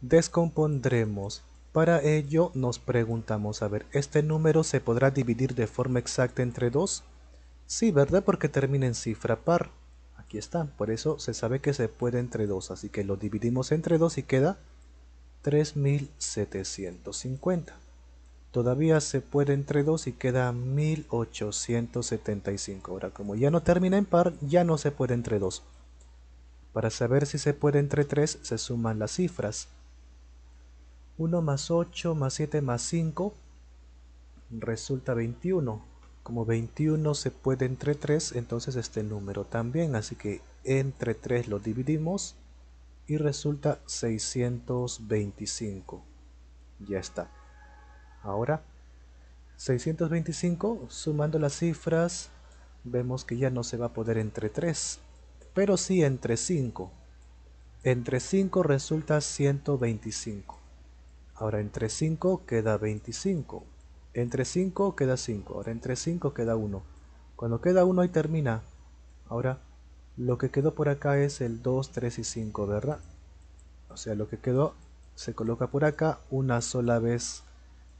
descompondremos. Para ello nos preguntamos, a ver, ¿este número se podrá dividir de forma exacta entre 2? Sí, ¿verdad? Porque termina en cifra par. Aquí está, por eso se sabe que se puede entre 2, así que lo dividimos entre 2 y queda 3750. Todavía se puede entre 2 y queda 1875. Ahora, como ya no termina en par, ya no se puede entre 2. Para saber si se puede entre 3, se suman las cifras. 1 más 8 más 7 más 5 resulta 21. Como 21 se puede entre 3, entonces este número también. Así que entre 3 lo dividimos y resulta 625. Ya está. Ahora, 625, sumando las cifras, vemos que ya no se va a poder entre 3, pero sí entre 5. Entre 5 resulta 125. Ahora entre 5 queda 25. Entre 5 queda 5. Ahora entre 5 queda 1. Cuando queda 1 ahí termina. Ahora lo que quedó por acá es el 2, 3 y 5, ¿verdad? O sea, lo que quedó se coloca por acá una sola vez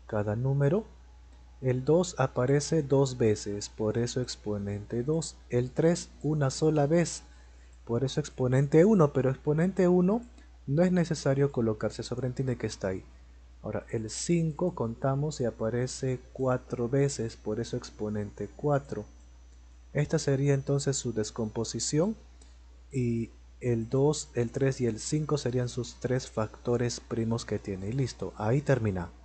cada número. El 2 aparece dos veces, por eso exponente 2. El 3 una sola vez, por eso exponente 1, pero exponente 1 no es necesario colocarse, sobreentiende que está ahí. Ahora, el 5 contamos y aparece 4 veces, por eso exponente 4. Esta sería entonces su descomposición y el 2, el 3 y el 5 serían sus tres factores primos que tiene. Y listo, ahí termina.